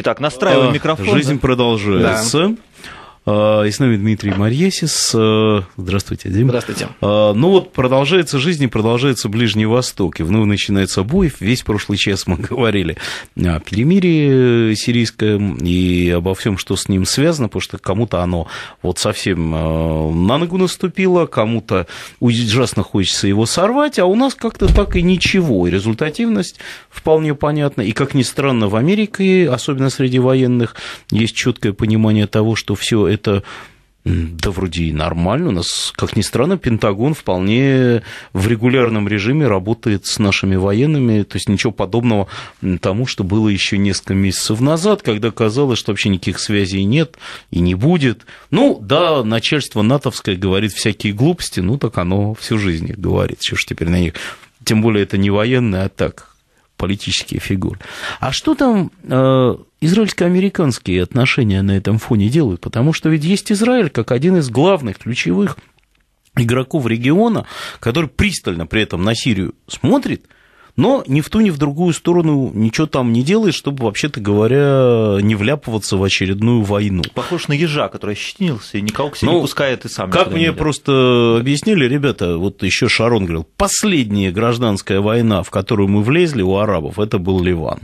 Итак, настраиваем э, микрофон. Жизнь продолжается. Да. Э, и с нами Дмитрий Марьесис. Э, здравствуйте, Дим. Здравствуйте. Э, ну вот продолжается жизнь и продолжается Ближний Восток. И ну, вновь начинается обоев. Весь прошлый час мы говорили о перемирии сирийском и обо всем, что с ним связано, потому что кому-то оно вот совсем на ногу наступило, кому-то ужасно хочется его сорвать, а у нас как-то так и ничего. И результативность вполне понятна. И, как ни странно, в Америке, особенно среди военных, есть четкое понимание того, что все это это да вроде и нормально. У нас, как ни странно, Пентагон вполне в регулярном режиме работает с нашими военными. То есть ничего подобного тому, что было еще несколько месяцев назад, когда казалось, что вообще никаких связей нет и не будет. Ну, да, начальство натовское говорит всякие глупости, ну так оно всю жизнь их говорит. что ж теперь на них? Тем более это не военная так политические фигуры. А что там э, израильско-американские отношения на этом фоне делают? Потому что ведь есть Израиль как один из главных, ключевых игроков региона, который пристально при этом на Сирию смотрит, но ни в ту, ни в другую сторону ничего там не делает, чтобы, вообще-то говоря, не вляпываться в очередную войну. Похож на ежа, который ощетинился и никого к себе ну, не пускает и сам. Как мне идет. просто объяснили, ребята, вот еще Шарон говорил, последняя гражданская война, в которую мы влезли у арабов, это был Ливан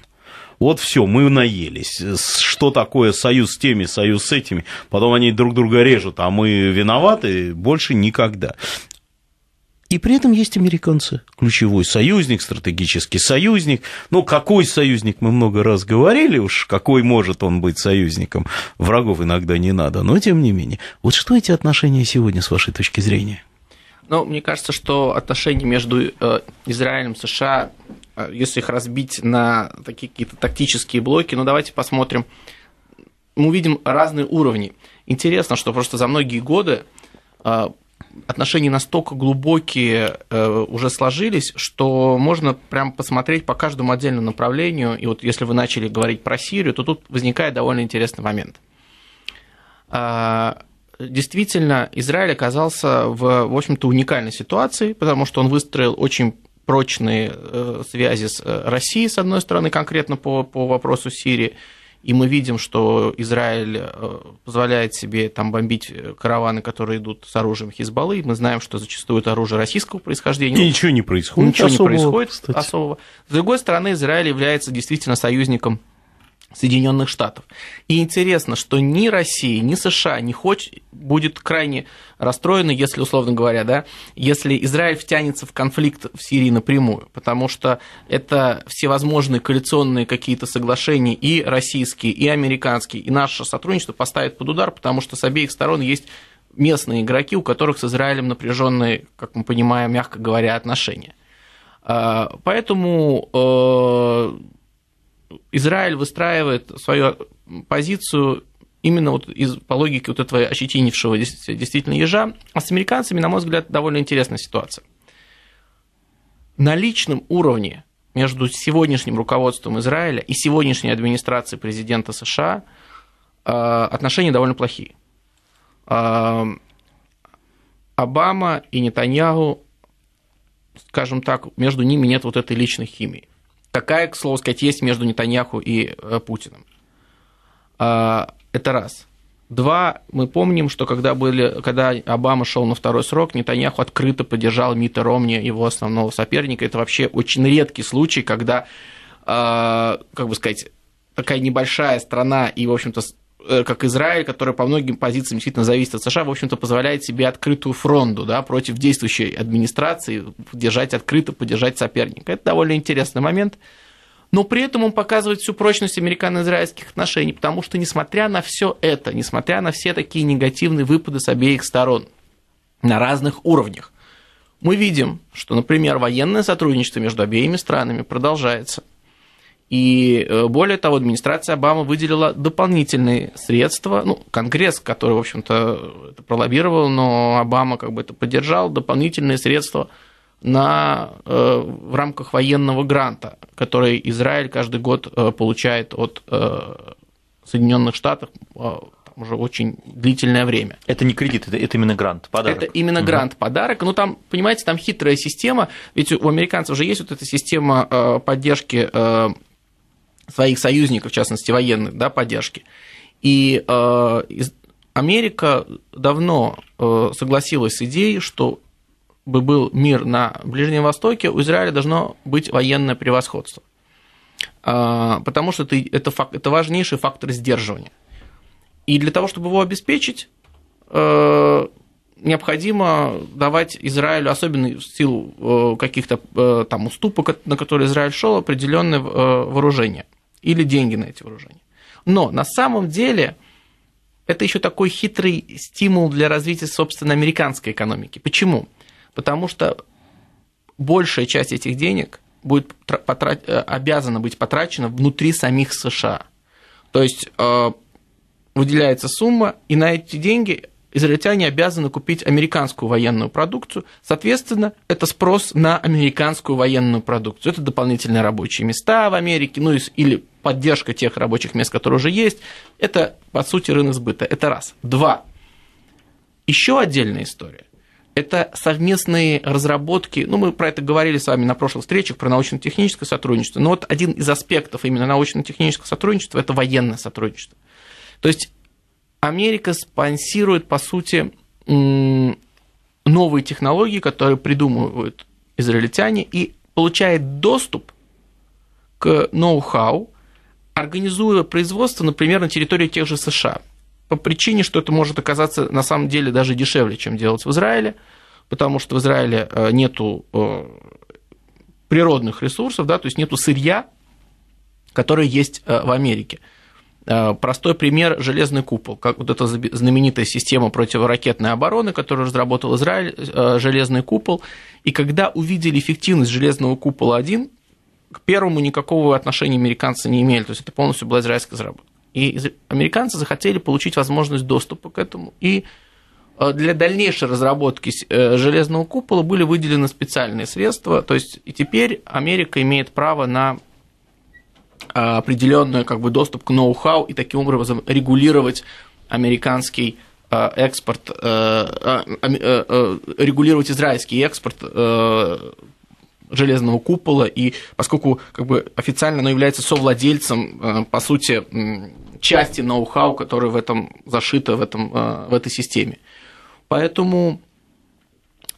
вот все, мы наелись. Что такое союз с теми, союз с этими? Потом они друг друга режут, а мы виноваты больше никогда. И при этом есть американцы. Ключевой союзник, стратегический союзник. Ну, какой союзник, мы много раз говорили уж, какой может он быть союзником. Врагов иногда не надо, но тем не менее. Вот что эти отношения сегодня, с вашей точки зрения? Ну, мне кажется, что отношения между э, Израилем и США а, если их разбить на такие какие-то тактические блоки, но ну, давайте посмотрим. Мы увидим разные уровни. Интересно, что просто за многие годы а, отношения настолько глубокие э, уже сложились, что можно прям посмотреть по каждому отдельному направлению. И вот если вы начали говорить про Сирию, то тут возникает довольно интересный момент. А, действительно, Израиль оказался в, в общем-то, уникальной ситуации, потому что он выстроил очень прочные э, связи с э, Россией, с одной стороны, конкретно по, по вопросу Сирии, и мы видим, что Израиль э, позволяет себе там бомбить караваны, которые идут с оружием Хизбаллы. Мы знаем, что зачастую это оружие российского происхождения. И ничего не происходит. Ничего особого, не происходит кстати. особого. С другой стороны, Израиль является действительно союзником Соединенных Штатов. И интересно, что ни Россия, ни США не хочет, будет крайне расстроены, если, условно говоря, да, если Израиль втянется в конфликт в Сирии напрямую, потому что это всевозможные коалиционные какие-то соглашения и российские, и американские, и наше сотрудничество поставит под удар, потому что с обеих сторон есть местные игроки, у которых с Израилем напряженные, как мы понимаем, мягко говоря, отношения. А, поэтому э, Израиль выстраивает свою позицию именно вот из, по логике вот этого ощетинившего действительно ежа. А с американцами, на мой взгляд, довольно интересная ситуация. На личном уровне между сегодняшним руководством Израиля и сегодняшней администрацией президента США э, отношения довольно плохие. Э, Обама и Нетаньягу, скажем так, между ними нет вот этой личной химии такая, к слову сказать, есть между Нетаньяху и э, Путиным. А, это раз. Два, мы помним, что когда, были, когда Обама шел на второй срок, Нетаньяху открыто поддержал Мита Ромни, его основного соперника. Это вообще очень редкий случай, когда, э, как бы сказать, такая небольшая страна и, в общем-то, Э, как Израиль, который по многим позициям действительно зависит от США, в общем-то, позволяет себе открытую фронту да, против действующей администрации, держать открыто, поддержать соперника. Это довольно интересный момент. Но при этом он показывает всю прочность американо-израильских отношений, потому что, несмотря на все это, несмотря на все такие негативные выпады с обеих сторон на разных уровнях, мы видим, что, например, военное сотрудничество между обеими странами продолжается – и э, более того, администрация Обамы выделила дополнительные средства, ну, Конгресс, который, в общем-то, это пролоббировал, но Обама как бы это поддержал, дополнительные средства на, э, в рамках военного гранта, который Израиль каждый год э, получает от Соединенных Штатов уже очень длительное время. Это не кредит, это, это именно грант, подарок. Это именно угу. грант, подарок. Ну, там, понимаете, там хитрая система, ведь у американцев уже есть вот эта система поддержки своих союзников, в частности военных, да, поддержки. И э, Америка давно э, согласилась с идеей, что бы был мир на Ближнем Востоке, у Израиля должно быть военное превосходство. Э, потому что это, это, фак, это важнейший фактор сдерживания. И для того, чтобы его обеспечить, необходимо давать Израилю, особенно в силу каких-то там уступок, на которые Израиль шел, определенное вооружение или деньги на эти вооружения. Но на самом деле это еще такой хитрый стимул для развития, собственно, американской экономики. Почему? Потому что большая часть этих денег будет потрат... Э, обязана быть потрачена внутри самих США. То есть э, выделяется сумма, и на эти деньги израильтяне обязаны купить американскую военную продукцию. Соответственно, это спрос на американскую военную продукцию. Это дополнительные рабочие места в Америке, ну и или поддержка тех рабочих мест, которые уже есть. Это, по сути, рынок сбыта. Это раз. Два. Еще отдельная история. Это совместные разработки, ну мы про это говорили с вами на прошлых встречах, про научно-техническое сотрудничество, но вот один из аспектов именно научно-технического сотрудничества – это военное сотрудничество. То есть Америка спонсирует, по сути, новые технологии, которые придумывают израильтяне, и получает доступ к ноу-хау, организуя производство, например, на территории тех же США, по причине, что это может оказаться на самом деле даже дешевле, чем делать в Израиле, потому что в Израиле э, нету э, природных ресурсов, да, то есть нету сырья, которое есть э, в Америке. Простой пример – железный купол. Как вот эта знаменитая система противоракетной обороны, которую разработал Израиль, железный купол. И когда увидели эффективность железного купола-1, к первому никакого отношения американцы не имели, то есть это полностью была израильская заработка. И американцы захотели получить возможность доступа к этому, и э, для дальнейшей разработки э, железного купола были выделены специальные средства, то есть и теперь Америка имеет право на э, определенный как бы, доступ к ноу-хау и таким образом регулировать американский экспорт, а, регулировать израильский экспорт железного купола, и поскольку как бы, официально оно является совладельцем, э, по сути, части ноу-хау, которое в этом зашито, в, этом, э, в этой системе. Поэтому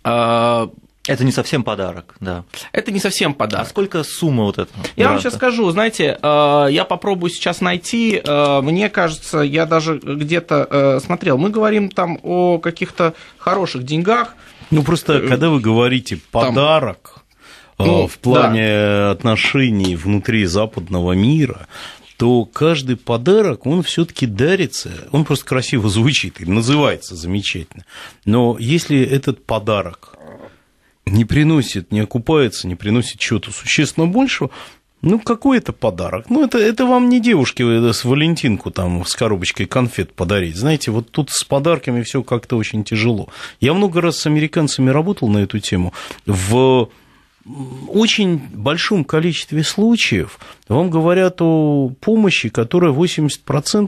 э, это не совсем подарок, да. Это не совсем подарок. А сколько сумма вот этого? Я гранта? вам сейчас скажу, знаете, я попробую сейчас найти, мне кажется, я даже где-то смотрел, мы говорим там о каких-то хороших деньгах. Ну просто, когда вы говорите подарок, там а, ну, в плане да. отношений внутри западного мира, то каждый подарок, он все-таки дарится, он просто красиво звучит и называется замечательно. Но если этот подарок не приносит, не окупается, не приносит чего-то существенно большего, ну, какой это подарок? Ну, это, это вам не девушке э, с Валентинку там с коробочкой конфет подарить. Знаете, вот тут с подарками все как-то очень тяжело. Я много раз с американцами работал на эту тему. В очень большом количестве случаев вам говорят о помощи, которая 80%,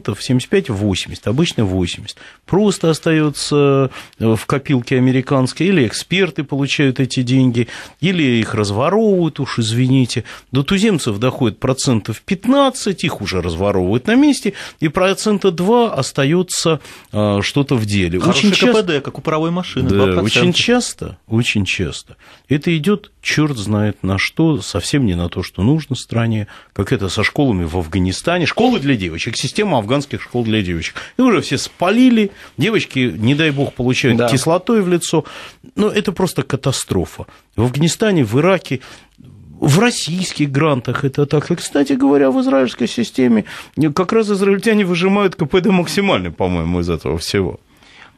75-80, обычно 80, просто остается в копилке американской, или эксперты получают эти деньги, или их разворовывают, уж извините. До туземцев доходит процентов 15, их уже разворовывают на месте, и процента 2 остается а, что-то в деле. Хороший очень КПД, часто, как у паровой машины, да, 2%. Очень часто, очень часто это идет черт черт знает на что, совсем не на то, что нужно стране, как это со школами в Афганистане, школы для девочек, система афганских школ для девочек. И уже все спалили, девочки, не дай бог, получают да. кислотой в лицо. Но это просто катастрофа. В Афганистане, в Ираке в российских грантах это так. И, кстати говоря, в израильской системе как раз израильтяне выжимают КПД максимально, по-моему, из этого всего.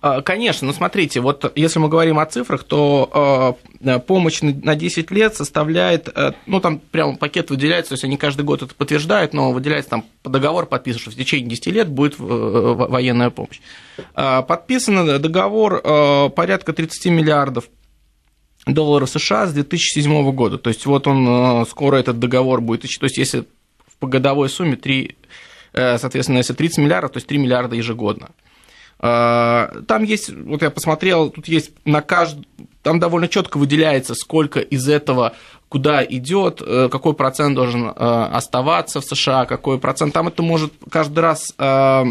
А, конечно, но ну, смотрите, вот если мы говорим о цифрах, то а, э, помощь на 10 лет составляет, э, ну там прямо пакет выделяется, то есть они каждый год это подтверждают, но выделяется там договор подписан, что в течение 10 лет будет э, военная помощь. А, подписан договор порядка 30 миллиардов долларов США с 2007 года, то есть вот он, скоро этот договор будет, то есть если по годовой сумме 3, соответственно, если 30 миллиардов, то есть 3 миллиарда ежегодно. А, там есть, вот я посмотрел, тут есть на каждом, там довольно четко выделяется, сколько из этого куда идет, э, какой процент должен э, оставаться в США, какой процент. Там это может каждый раз, э,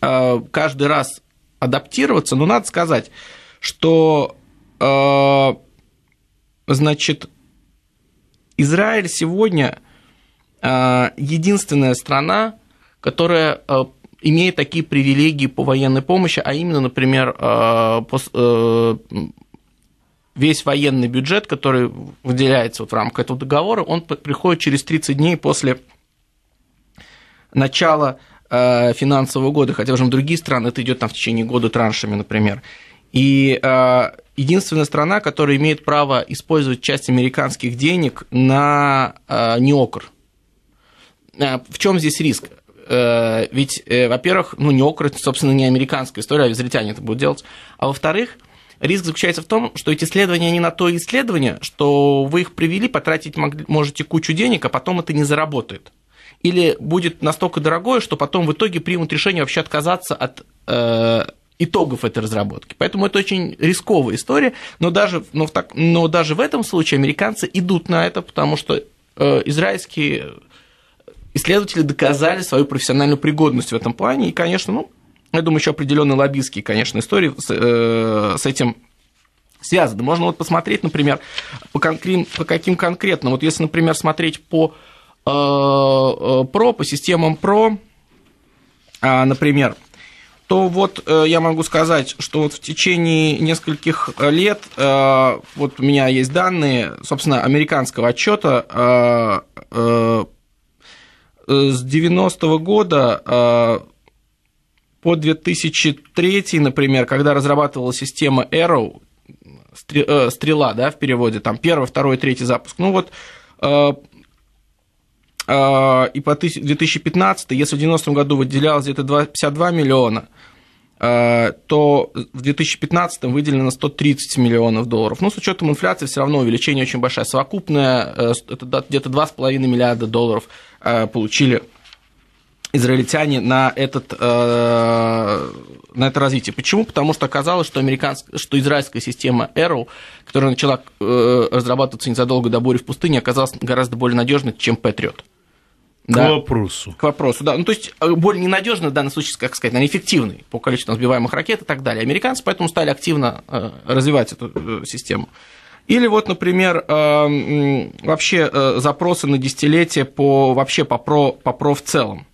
каждый раз адаптироваться, но надо сказать, что значит, Израиль сегодня единственная страна, которая имеет такие привилегии по военной помощи, а именно, например, э, э, весь военный бюджет, который выделяется вот в рамках этого договора, он приходит через 30 дней после начала э, финансового года, хотя уже в другие страны это идет там в течение года траншами, например. И единственная страна, которая имеет право использовать часть американских денег на неокр. В чем здесь риск? э, ведь, э, во-первых, ну, не окрыть, собственно, не американская история, а израильтяне это будут делать. А во-вторых, риск заключается в том, что эти исследования, не на то исследование, что вы их привели, потратить могли, можете кучу денег, а потом это не заработает. Или будет настолько дорогое, что потом в итоге примут решение вообще отказаться от э, итогов этой разработки. Поэтому это очень рисковая история, но даже, но, в так, но даже в этом случае американцы идут на это, потому что э, израильские исследователи доказали свою профессиональную пригодность в этом плане, и, конечно, ну, я думаю, еще определенные лоббистские, конечно, истории с, э, с этим связаны. Можно вот посмотреть, например, по, конкрет, по каким конкретно. Вот если, например, смотреть по э, э ПРО, по системам ПРО, э, например, то вот э, я могу сказать, что вот в течение нескольких лет, э, вот у меня есть данные, собственно, американского отчета э, э Э, с 90-го года а, по 2003, например, когда разрабатывалась система Arrow, э, стрела, да, в переводе, там первый, второй, третий запуск, ну вот э, и по 2015, если в 90 году выделялось где-то 52 миллиона – Э, то в 2015 выделено 130 миллионов долларов. Но ну, с учетом инфляции все равно увеличение очень большое. Совокупное э, это где-то 2,5 миллиарда долларов э, получили израильтяне на, этот, на это развитие. Почему? Потому что оказалось, что, американск... что израильская система Arrow, которая начала разрабатываться незадолго до бури в пустыне, оказалась гораздо более надежной, чем Patriot. Да. К вопросу. К вопросу, да. Ну, то есть, э, более ненадежны в данном случае, как сказать, она эффективны по количеству сбиваемых ракет и так далее. Американцы поэтому стали активно э, развивать эту э, систему. Или вот, например, вообще запросы на десятилетие по, вообще по ПРО, по ПРО в целом.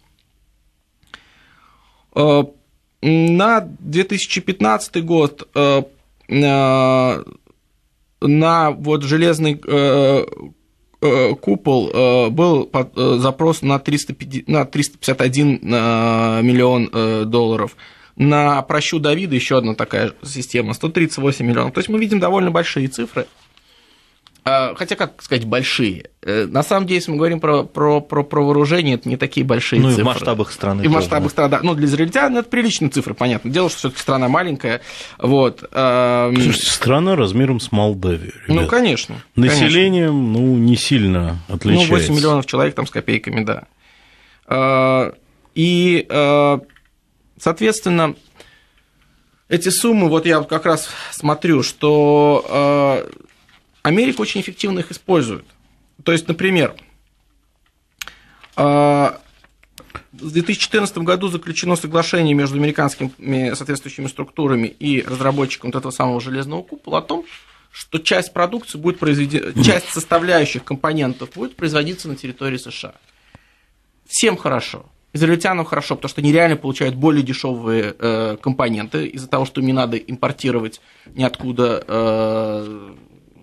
На 2015 год на вот железный Э, купол э, был э, запрос на, 351 миллион долларов. На прощу Давида еще одна такая система, 138 миллионов. То есть мы видим довольно большие цифры. А, хотя, как сказать, большие. Э, на самом деле, если мы говорим про, про, про, про вооружение, это не такие большие ну, цифры. Ну и в масштабах страны. И в масштабах страны, да. Ну, для израильтян это приличные цифры, понятно. Дело, что все таки страна маленькая. Вот. Слушайте, страна размером с Молдавию, ребят. Ну, конечно. Населением, конечно. ну, не сильно ну, отличается. Ну, 8 миллионов человек там с копейками, да. А, и, а, соответственно, эти суммы, вот я как раз смотрю, что Америка очень эффективно их использует. То есть, например, а, в 2014 году заключено соглашение между американскими соответствующими структурами и разработчиком вот этого самого железного купола о том, что часть продукции будет произведена, часть составляющих компонентов будет производиться на территории США. Всем хорошо. Израильтянам хорошо, потому что они реально получают более дешевые э, компоненты из-за того, что им не надо импортировать ниоткуда э,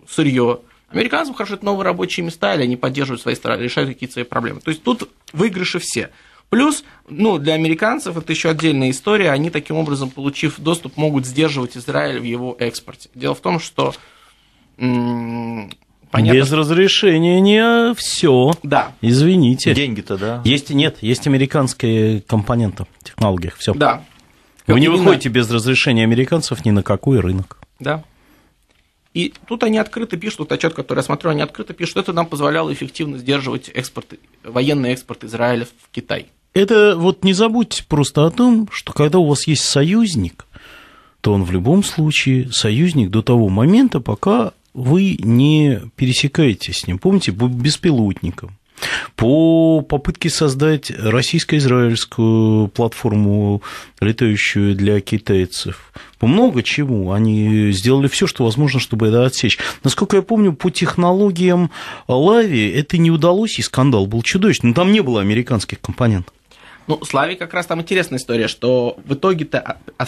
сырье. Американцам хорошо это новые рабочие места, или они поддерживают свои страны, решают какие-то свои проблемы. То есть тут выигрыши все. Плюс, ну, для американцев это еще отдельная история, они таким образом, получив доступ, могут сдерживать Израиль в его экспорте. Дело в том, что Понятно. Без разрешения не все. Да. Извините. Деньги-то, да. Есть нет, есть американские компоненты в технологиях, все. Да. Вы Именно. не выходите без разрешения американцев ни на какой рынок. Да. И тут они открыто пишут, вот отчет, который я смотрю, они открыто пишут, это нам позволяло эффективно сдерживать экспорт, военный экспорт Израиля в Китай. Это вот не забудьте просто о том, что когда у вас есть союзник, то он в любом случае союзник до того момента, пока вы не пересекаетесь с ним. Помните, беспилотником. По попытке создать российско-израильскую платформу, летающую для китайцев, по много чему они сделали все, что возможно, чтобы это отсечь. Насколько я помню, по технологиям Лави это не удалось, и скандал был чудовищный. Но там не было американских компонентов. Ну, Лави как раз там интересная история, что в итоге-то а, а,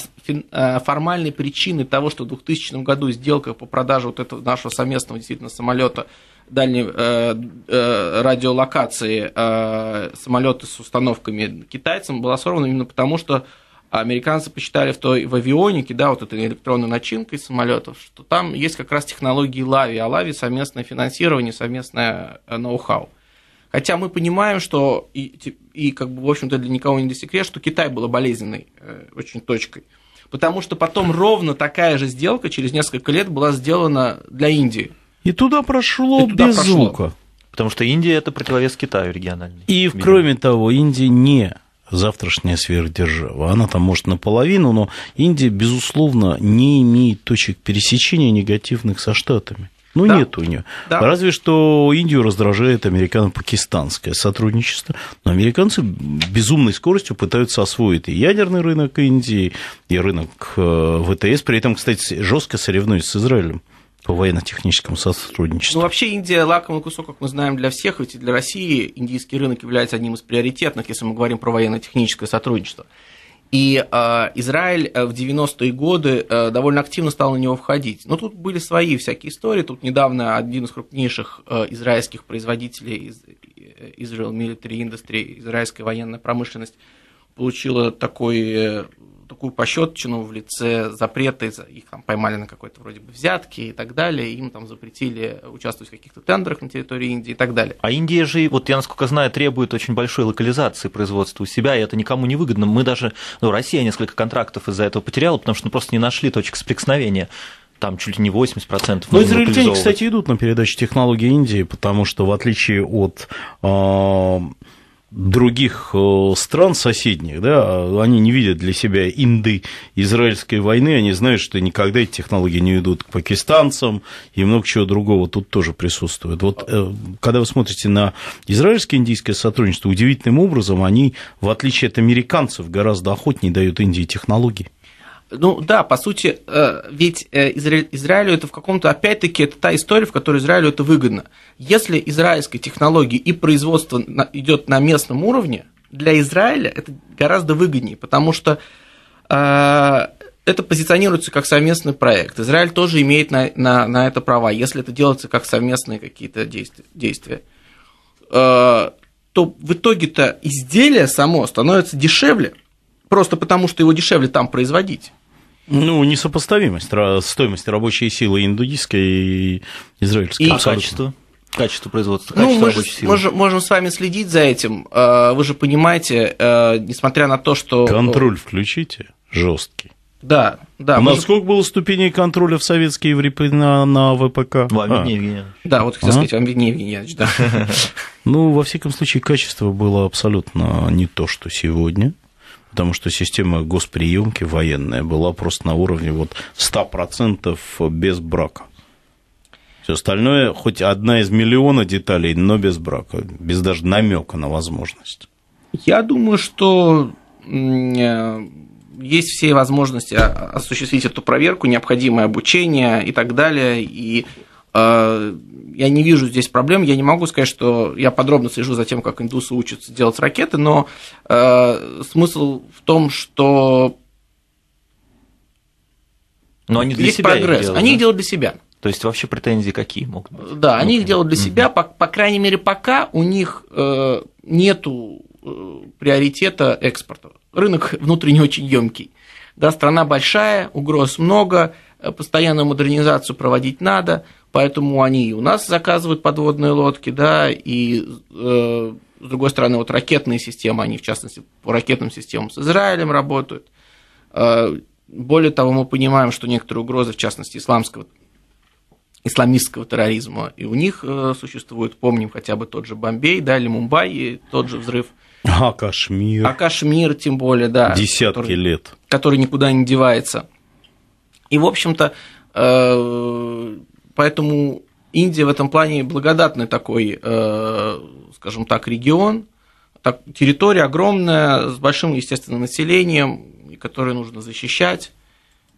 а, формальной причины того, что в 2000 году сделка по продаже вот этого нашего совместного действительно самолета дальней э, э, радиолокации э, самолеты с установками китайцам была сорвана именно потому, что американцы посчитали в, той, в авионике, да, вот этой электронной начинкой самолетов, что там есть как раз технологии лави, а лави совместное финансирование, совместное э, ноу-хау. Хотя мы понимаем, что и, и как бы, в общем-то, для никого не секрет, что Китай была болезненной э, очень точкой. Потому что потом ровно такая же сделка через несколько лет была сделана для Индии. И туда прошло и туда без прошло. звука. Потому что Индия это противовес Китаю региональный. И видимо. кроме того, Индия не завтрашняя сверхдержава. Она там может наполовину, но Индия, безусловно, не имеет точек пересечения негативных со Штатами. Ну, да. нет у нее. Да. Разве что Индию раздражает американо-пакистанское сотрудничество. Но американцы безумной скоростью пытаются освоить и ядерный рынок Индии, и рынок э, ВТС. При этом, кстати, жестко соревнуются с Израилем по военно-техническому сотрудничеству. Ну, вообще Индия лакомый кусок, как мы знаем, для всех, ведь и для России индийский рынок является одним из приоритетных, если мы говорим про военно-техническое сотрудничество. И а, э, Израиль в 90-е годы э, довольно активно стал на него входить. Но тут были свои всякие истории. Тут недавно один из крупнейших э, израильских производителей из э, Israel Military Industry, израильская военная промышленность, получила такой э, такую пощечину в лице запреты, их там поймали на какой-то вроде бы взятки и так далее, им там запретили участвовать в каких-то тендерах на территории Индии и так далее. А Индия же, вот я насколько знаю, требует очень большой локализации производства у себя, и это никому не выгодно. Мы даже, ну, Россия несколько контрактов из-за этого потеряла, потому что ну, просто не нашли точек соприкосновения там чуть ли не 80%. Но израильтяне, кстати, идут на передачу технологии Индии, потому что в отличие от э, других э, стран соседних, да, они не видят для себя инды израильской войны, они знают, что никогда эти технологии не идут к пакистанцам и много чего другого тут тоже присутствует. Вот э, когда вы смотрите на израильское индийское сотрудничество, удивительным образом они, в отличие от американцев, гораздо охотнее дают Индии технологии. Ну да, по сути, э, ведь э, Израилю это в каком-то, опять-таки, это та история, в которой Израилю это выгодно. Если израильской технологии и производство идет на местном уровне, для Израиля это гораздо выгоднее, потому что э, это позиционируется как совместный проект. Израиль тоже имеет на, на, на это права, если это делается как совместные какие-то действия. то в итоге-то изделие само становится дешевле, просто потому что его дешевле там производить. Ну, несопоставимость стоимости рабочей силы индуистской и израильской. И качество. Качество производства, ну, качество ну, мы же, силы. Мы же можем с вами следить за этим. А, вы же понимаете, э, несмотря на то, что... Э, Контроль включите жесткий. Да, да. У а нас же... сколько было ступеней контроля в советские времена на ВПК? Вам а. Да, вот хотел а? сказать, вам виднее, Евгеньевич, да. Ну, во всяком случае, качество было абсолютно не то, что сегодня потому что система госприемки военная была просто на уровне вот 100% без брака. Все остальное, хоть одна из миллиона деталей, но без брака, без даже намека на возможность. Я думаю, что э, есть все возможности осуществить эту проверку, необходимое обучение и так далее. И а, я не вижу здесь проблем. Я не могу сказать, что я подробно слежу за тем, как индусы учатся делать ракеты, но а, смысл в том, что но они для есть себя прогресс. Их делают, они да? их делают для себя. То есть вообще претензии какие могут быть? Да, они ну, их делают для себя, по, по крайней мере, пока у них э, нету э, приоритета экспорта. Рынок внутренний очень емкий. Да, страна большая, угроз много, э, постоянную модернизацию проводить надо, поэтому они и у нас заказывают подводные лодки, да, и э, с другой стороны, вот ракетные системы, они в частности по ракетным системам с Израилем работают. Э, более того, мы понимаем, что некоторые угрозы, в частности, исламского исламистского терроризма. И у них э, существует, помним хотя бы тот же Бомбей, да, или Мумбай, тот же взрыв. А Кашмир. А Кашмир, тем более, да. Десятки который, лет. Который никуда не девается. И, в общем-то, э, поэтому Индия в этом плане благодатный такой, э, скажем так, регион, так, территория огромная, с большим, естественно, населением, которое нужно защищать.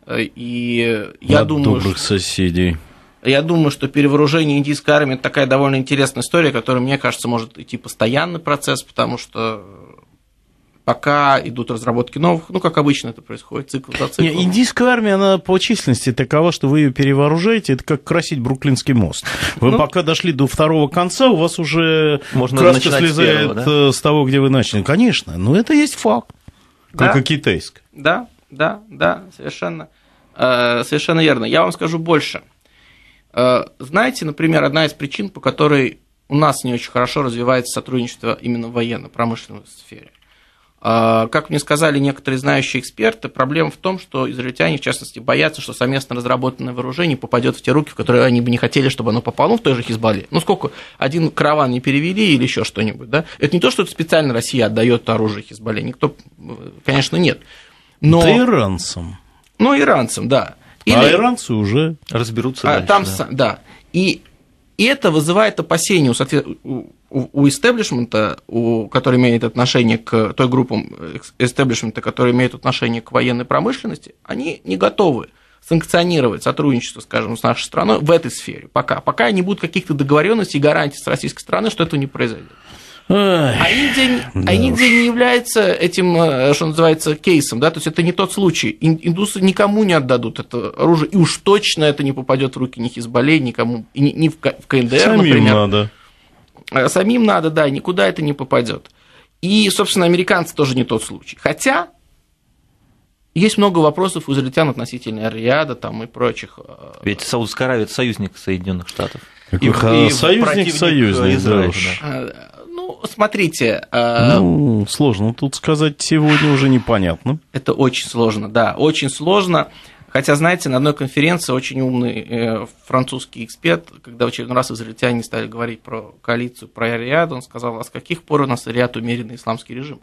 Э, и я От думаю, добрых что... соседей. Я думаю, что перевооружение индийской армии – это такая довольно интересная история, которая, мне кажется, может идти постоянный процесс, потому что пока идут разработки новых, ну, как обычно это происходит, цикл за циклом. Нет, индийская армия, она по численности такова, что вы ее перевооружаете, это как красить Бруклинский мост. Вы ну, пока дошли до второго конца, у вас уже можно краска слезает с, первого, да? Э, с того, где вы начали. Конечно, но это есть факт, да, как и китайская. Да, да, да, совершенно, э, совершенно верно. Я вам скажу больше. Э, знаете, например, одна из причин, по которой у нас не очень хорошо развивается сотрудничество именно в военно-промышленной сфере а, как мне сказали некоторые знающие эксперты, проблема в том, что израильтяне, в частности, боятся, что совместно разработанное вооружение попадет в те руки, в которые они бы не хотели, чтобы оно попало, ну, в той же Хизбалле. Ну, сколько? Один караван не перевели или еще что-нибудь, да? Это не то, что специально Россия отдает оружие Хизбалле, никто, э, конечно, нет. Но... Да иранцам. Ну, иранцам, да. А или... А иранцы уже разберутся а, дальше. Там, да. да. И и это вызывает опасения у, у истеблишмента, у, который имеет отношение к той группе э, истеблишмента, которые имеют отношение к военной промышленности, они не готовы санкционировать сотрудничество, скажем, с нашей страной в этой сфере пока. Пока не будут каких-то договоренностей и гарантий с российской стороны, что этого не произойдет. А Индия, да а Индия не является этим, э, что называется, кейсом, да, то есть это не тот случай. Индусы никому не отдадут это оружие, и уж точно это не попадет в руки ни Хизбаллей, никому, и ни в КНДР, Самим например. надо. Э, самим надо, да, никуда это не попадет. И, собственно, американцы тоже не тот случай. Хотя есть много вопросов у израильтян относительно Риада там и прочих. Э, Ведь Саудская Аравия союзник Соединенных Штатов. Какой и, и союзник, союзник, Израиля, Да. Ну, смотрите. Э... Ну, сложно тут сказать сегодня уже непонятно. Это очень сложно, да, очень сложно. Хотя, знаете, на одной конференции очень умный э, французский эксперт, когда в очередной раз израильтяне стали говорить про коалицию, про Ариад, он сказал, а с каких пор у нас Ариад умеренный исламский режим?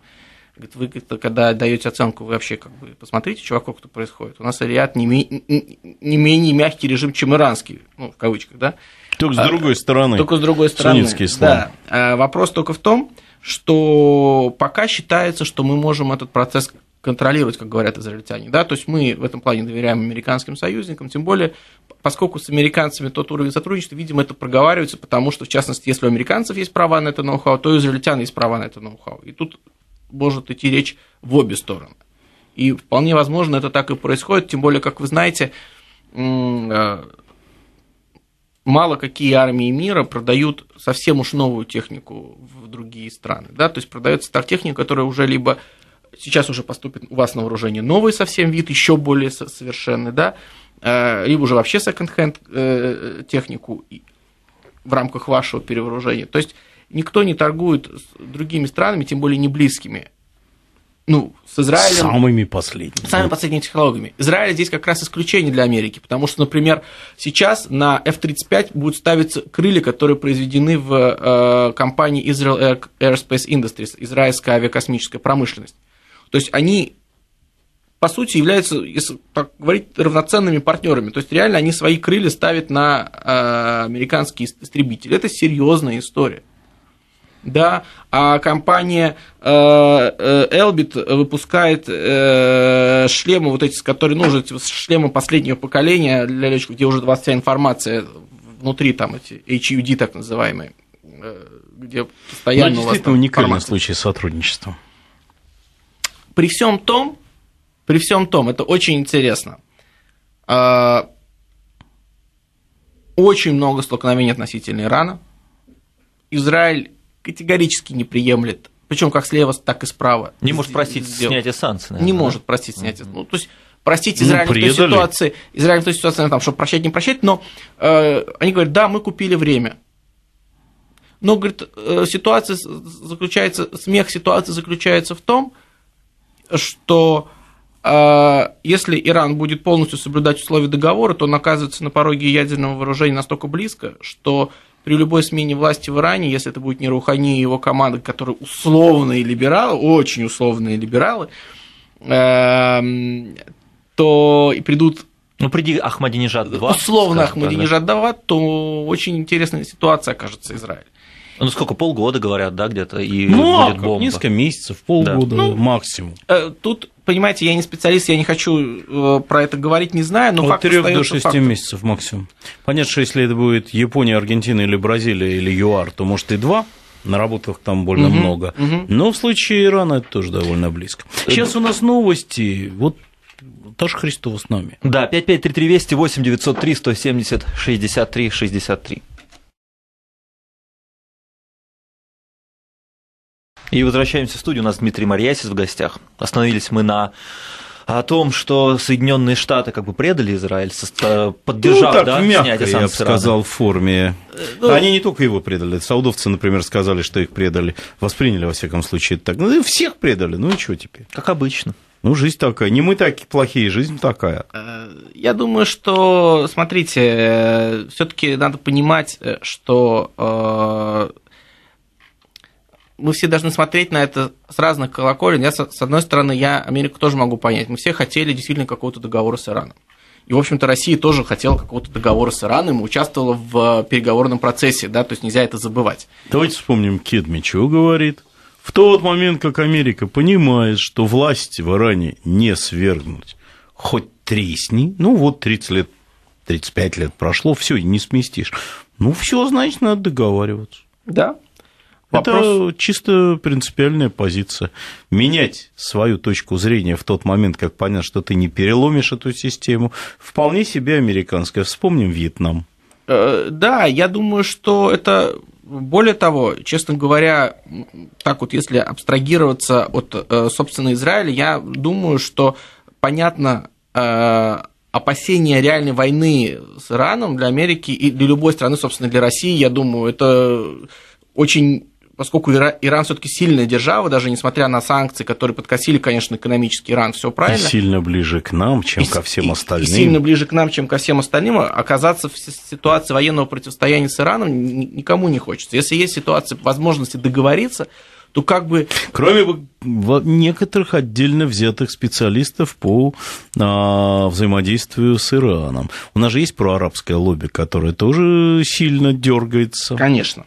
Говорит, вы когда даете оценку, вы вообще как бы посмотрите, чуваков, что происходит. У нас Ариад не, не менее мягкий режим, чем иранский, ну, в кавычках, да? Только с а, другой стороны. Только с другой стороны. Суннитский ислам. Да. А, вопрос только в том, что пока считается, что мы можем этот процесс контролировать, как говорят израильтяне. Да? То есть мы в этом плане доверяем американским союзникам, тем более, поскольку с американцами тот уровень сотрудничества, видимо, это проговаривается, потому что, в частности, если у американцев есть права на это ноу-хау, то и у израильтян есть права на это ноу-хау. И тут может идти речь в обе стороны. И вполне возможно, это так и происходит, тем более, как вы знаете, э, мало какие армии мира продают совсем уж новую технику в другие страны. Да? То есть продается техника, которая уже либо сейчас уже поступит у вас на вооружение новый совсем вид, еще более совершенный, да, э, либо уже вообще секонд-хенд э, технику в рамках вашего перевооружения. То есть никто не торгует с другими странами, тем более не близкими ну, с Израилем... Самыми последними. Самыми последними технологиями. Израиль здесь как раз исключение для Америки, потому что, например, сейчас на F-35 будут ставиться крылья, которые произведены в э, компании Israel Aerospace Industries, израильская авиакосмическая промышленность. То есть они, по сути, являются, если так говорить, равноценными партнерами. То есть реально они свои крылья ставят на э, американские истребители. Это серьезная история да, а компания э, э, Elbit выпускает э, шлемы, вот эти, которые, нужны уже шлемы последнего поколения для летчиков, где уже 20 вся информация внутри, там эти HUD так называемые, где постоянно... Ну, действительно у вас уникальный информация. случай сотрудничества. При всем том, при всем том, это очень интересно. А, очень много столкновений относительно Ирана. Израиль категорически не приемлет. Причем как слева, так и справа. Не может простить сделать. снятие санкций. Наверное, не да? может простить снятие. Ну, то есть простить Израиль ну, той ситуации, Израиль той ситуации, там, чтобы прощать, не прощать, но э, они говорят, да, мы купили время. Но, говорит, э, ситуация заключается, смех ситуации заключается в том, что э, если Иран будет полностью соблюдать условия договора, то он оказывается на пороге ядерного вооружения настолько близко, что при любой смене власти в Иране, если это будет не Рухани и его команда, которые условные либералы, очень условные либералы, эм, то и придут ну, приди Ахмадинежад 2. Условно Ахмадинежад 2, то очень интересная ситуация окажется Израиль. Ну сколько, полгода, говорят, да, где-то, и ну, будет бомба. несколько месяцев, полгода да. ну, максимум. Э, тут, понимаете, я не специалист, я не хочу э, про это говорить, не знаю, но От факт 3 до 6 фактом. месяцев максимум. Понятно, что если это будет Япония, Аргентина или Бразилия или ЮАР, то может и два работах там больно угу, много. Угу. Но в случае Ирана это тоже довольно близко. Э, Сейчас у нас новости. Вот тоже Христова с нами. Да, 5533 Вести, 8 903 170 63 63. И возвращаемся в студию. У нас Дмитрий Марьясис в гостях. Остановились мы на о том, что Соединенные Штаты как бы предали Израиль, э, поддержав, ну, так, да, мягко, снятие санкций. Я бы сказал, в форме. Э, ну, Они не только его предали. Саудовцы, например, сказали, что их предали. Восприняли, во всяком случае, так. Ну, и всех предали. Ну и что теперь? Как обычно. Ну, жизнь такая. Не мы такие плохие, жизнь такая. Э, я думаю, что, смотрите, все-таки надо понимать, что мы все должны смотреть на это с разных колоколен. Я, с одной стороны, я Америку тоже могу понять. Мы все хотели действительно какого-то договора с Ираном. И, в общем-то, Россия тоже хотела какого-то договора с Ираном и участвовала в э, переговорном процессе, да, то есть нельзя это забывать. Давайте вспомним, Кед Мичу говорит. В тот момент, как Америка понимает, что власти в Иране не свергнуть, хоть тресни, ну вот 30 лет, 35 лет прошло, все, не сместишь. Ну все, значит, надо договариваться. Да, это чисто принципиальная позиция. Менять свою точку зрения в тот момент, как понятно, что ты не переломишь эту систему, вполне себе американская. Вспомним Вьетнам. Э, да, я думаю, что это более того, честно говоря, так вот, если абстрагироваться от, э, собственно, Израиля, я думаю, что понятно э, опасения реальной войны с Ираном для Америки и для любой страны, собственно, для России, я думаю, это очень поскольку Иран все-таки сильная держава, даже несмотря на санкции, которые подкосили, конечно, экономически Иран, все правильно. И сильно ближе к нам, чем и, ко всем остальным. И, и сильно ближе к нам, чем ко всем остальным. Оказаться в ситуации военного противостояния с Ираном никому не хочется. Если есть ситуация возможности договориться, то как бы... Кроме некоторых отдельно взятых специалистов по а, взаимодействию с Ираном. У нас же есть проарабское лобби, которое тоже сильно дергается. Конечно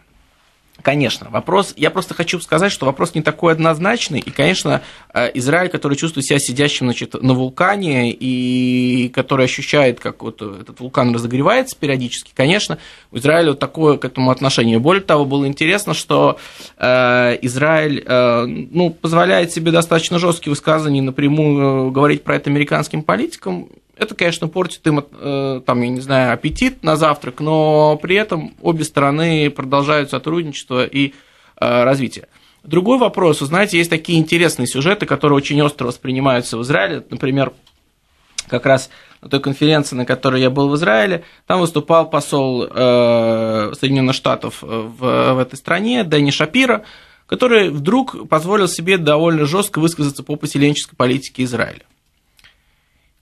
конечно, вопрос, я просто хочу сказать, что вопрос не такой однозначный, и, конечно, э, Израиль, который чувствует себя сидящим значит, на вулкане и который ощущает, как вот этот вулкан разогревается периодически, конечно, у Израиля вот такое к этому отношение. Более того, было интересно, что э, Израиль э, ну, позволяет себе достаточно жесткие высказывания напрямую говорить про это американским политикам, это, конечно, портит им, э, там, я не знаю, аппетит на завтрак, но при этом обе стороны продолжают сотрудничество и э, развитие. Другой вопрос, вы знаете, есть такие интересные сюжеты, которые очень остро воспринимаются в Израиле. Например, как раз на той конференции, на которой я был в Израиле, там выступал посол э, Соединенных Штатов в, в этой стране Дэнни Шапира, который вдруг позволил себе довольно жестко высказаться по поселенческой политике Израиля.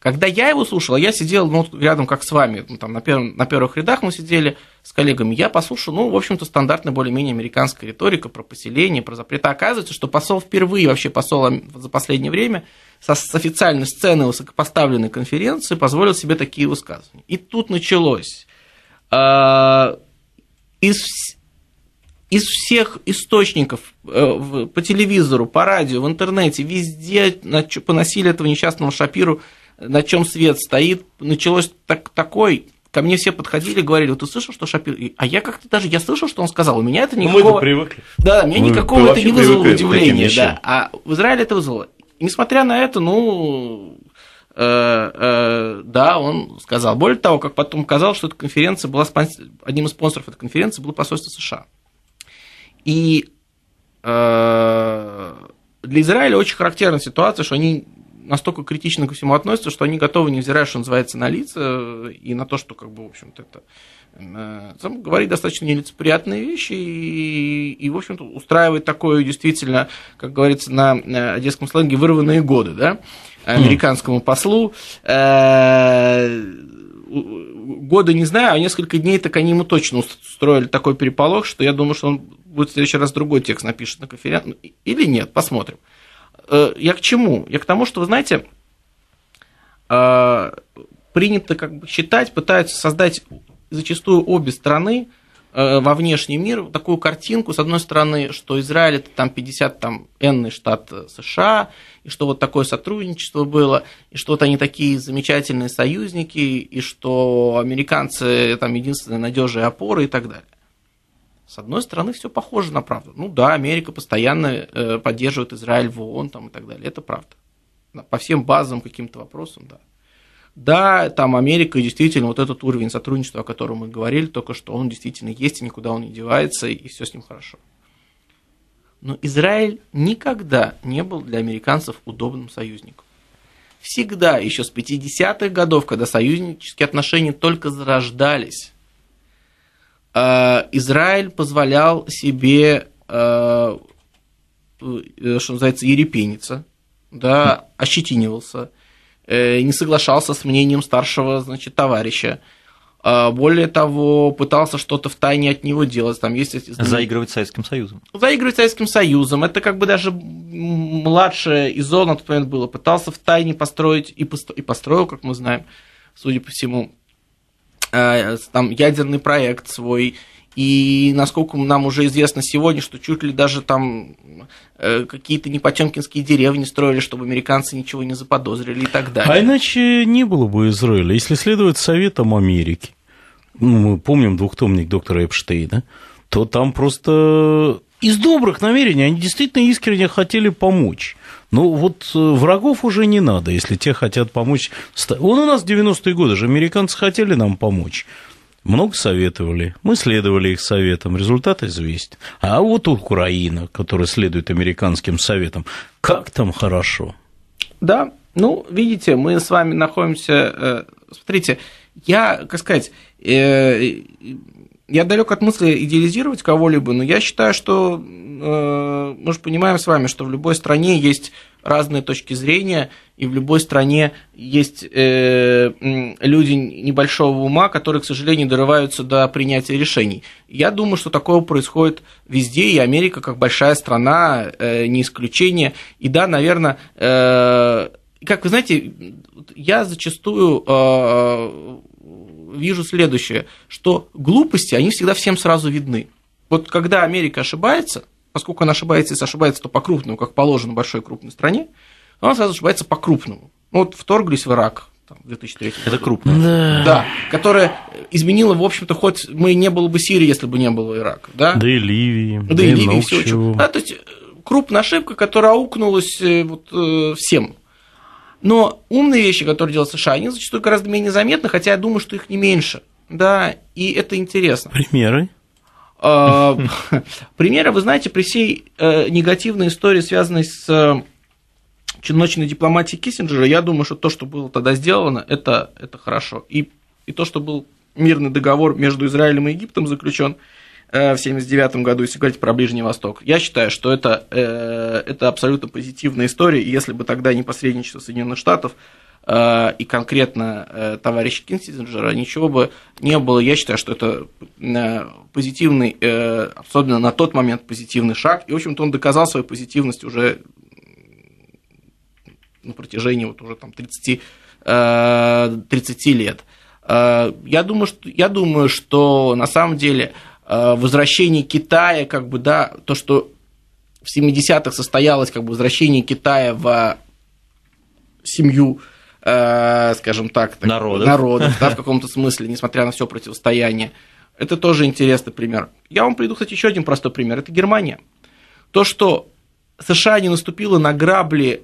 Когда я его слушал, а я сидел ну, рядом как с вами, ну, там, на, первом, на первых рядах мы сидели с коллегами, я послушал, ну, в общем-то, стандартная более-менее американская риторика про поселение, про запрет. А оказывается, что посол впервые, вообще посол за последнее время, со, с официальной сцены высокопоставленной конференции позволил себе такие высказывания. И тут началось. Э, из, из всех источников э, по телевизору, по радио, в интернете, везде поносили этого несчастного Шапиру на чем свет стоит, началось так, такой ко мне все подходили и говорили, вот ты слышал, что Шапир... А я как-то даже, я слышал, что он сказал, у меня это ну, никакого... Мы мы привыкли. Да, меня мы никакого это не вызвало удивления, да. А в Израиле это вызвало. И несмотря на это, ну, э, э, да, он сказал. Более того, как потом казалось, что эта конференция была... Спонс... Одним из спонсоров этой конференции было посольство США. И э, для Израиля очень характерна ситуация, что они настолько критично ко всему относятся, что они готовы, невзирая, что называется, на лица и на то, что, как бы, в общем-то, это э, сам говорит достаточно нелицеприятные вещи и, и, в общем-то, устраивает такое действительно, как говорится на э, одесском сленге, вырванные годы, да, американскому послу. Э, годы не знаю, а несколько дней так они ему точно устроили такой переполох, что я думаю, что он будет в следующий раз другой текст напишет на конференции. Или нет, посмотрим. Э, я к чему? Я к тому, что, вы знаете, э, принято как бы считать, пытаются создать зачастую обе стороны э, во внешний мир такую картинку, с одной стороны, что Израиль это там 50 там энный штат США, и что вот такое сотрудничество было, и что вот они такие замечательные союзники, и что американцы там единственные надежные опоры и так далее. С одной стороны, все похоже на правду. Ну да, Америка постоянно э, поддерживает Израиль в ООН там, и так далее. Это правда. По всем базовым каким-то вопросам, да. Да, там Америка действительно вот этот уровень сотрудничества, о котором мы говорили только что, он действительно есть, и никуда он не девается, и все с ним хорошо. Но Израиль никогда не был для американцев удобным союзником. Всегда, еще с 50-х годов, когда союзнические отношения только зарождались, Э, Израиль позволял себе, э, э, что называется, ерепениться, да, ощетинивался, не соглашался с мнением старшего, значит, товарища. Более того, пытался что-то в тайне от него делать. Там есть... Заигрывать с Советским Союзом. Заигрывать с Советским Союзом. Это как бы даже младшее из зон, на тот момент было. Пытался в тайне построить и, постро... и построил, как мы знаем, судя по всему, Э, там ядерный проект свой, и насколько нам уже известно сегодня, что чуть ли даже там э, какие-то непотемкинские деревни строили, чтобы американцы ничего не заподозрили и так далее. А иначе не было бы Израиля, если следовать советам Америки. Ну, мы помним двухтомник доктора Эпштейна, то там просто из добрых намерений они действительно искренне хотели помочь. Ну, вот э, врагов уже не надо, если те хотят помочь. Он у нас в 90-е годы же, американцы хотели нам помочь. Много советовали, мы следовали их советам, результат известен. А вот Украина, которая следует американским советам, как там хорошо. Да, ну, видите, мы с вами находимся, э, смотрите, я, как сказать, э, я далек от мысли идеализировать кого-либо, но я считаю, что э, мы же понимаем с вами, что в любой стране есть разные точки зрения, и в любой стране есть э, люди небольшого ума, которые, к сожалению, дорываются до принятия решений. Я думаю, что такое происходит везде, и Америка, как большая страна, э, не исключение. И да, наверное, э, как вы знаете, я зачастую э, вижу следующее, что глупости, они всегда всем сразу видны. Вот когда Америка ошибается, поскольку она ошибается, если ошибается, то по-крупному, как положено большой крупной стране, она сразу ошибается по-крупному. Ну, вот вторглись в Ирак, там, 2003 Это крупная. Да. да. Которая изменила, в общем-то, хоть мы не было бы Сирии, если бы не было Ирака. Да, да и Ливии. Да, да и Ливии, все очень. Да, то есть э, крупная ошибка, которая укнулась э, вот, э, всем. Но умные вещи, которые делают США, они зачастую гораздо менее заметны, хотя я думаю, что их не меньше. Да, и это интересно. Примеры? А, примеры, вы знаете, при всей э, негативной истории, связанной с э, челночной дипломатией Киссинджера, я думаю, что то, что было тогда сделано, это, это хорошо. И, и то, что был мирный договор между Израилем и Египтом заключен, Э, в 1979 году, если говорить про Ближний Восток. Я считаю, что это, э, это абсолютно позитивная история, если бы тогда не посредничество Соединенных Штатов, э, и конкретно товарища Кинсинджера, ничего бы не было. Я считаю, что это позитивный, особенно на тот момент позитивный шаг. И, в общем-то, он доказал свою позитивность уже на протяжении вот уже там 30, 30 лет. Я думаю, что, я думаю, что на самом деле Э, возвращение Китая, как бы, да, то, что в 70-х состоялось как бы возвращение Китая в семью, э, скажем так, так народов, народов да, в каком-то смысле, несмотря на все противостояние. Это тоже интересный пример. Я вам приведу, кстати, еще один простой пример. Это Германия. То, что США не наступила на грабли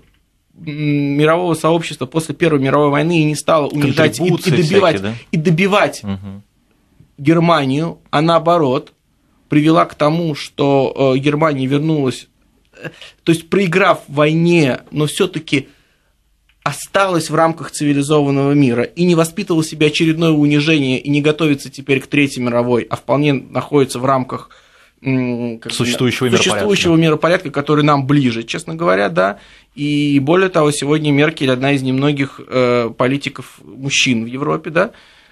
мирового сообщества после Первой мировой войны и не стала унижать и, и добивать, всякие, да? и добивать угу Германию, а наоборот привела к тому, что э, Германия вернулась, э, то есть проиграв в войне, но все-таки осталась в рамках цивилизованного мира и не воспитывала себе очередное унижение и не готовится теперь к Третьей мировой, а вполне находится в рамках как существующего, миропорядка. существующего миропорядка, который нам ближе, честно говоря, да. И более того, сегодня Меркель одна из немногих э, политиков мужчин в Европе, да,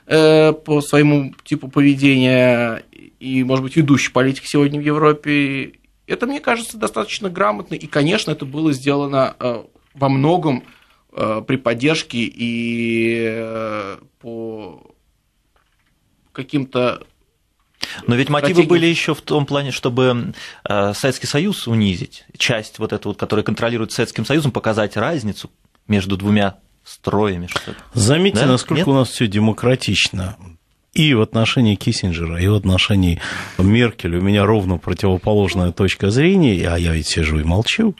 Э, по своему типу поведения и, может быть, ведущий политик сегодня в Европе. Это, мне кажется, достаточно грамотно, и, конечно, это было сделано э, во многом э, при поддержке и по каким-то но ведь мотивы стратегии. были еще в том плане, чтобы Советский Союз унизить, часть вот эту, вот, которая контролирует Советским Союзом, показать разницу между двумя строями. Что-то. Заметьте, да? насколько Нет? у нас все демократично. И в отношении Киссинджера, и в отношении Меркель у меня ровно противоположная точка зрения, а я ведь сижу и молчу.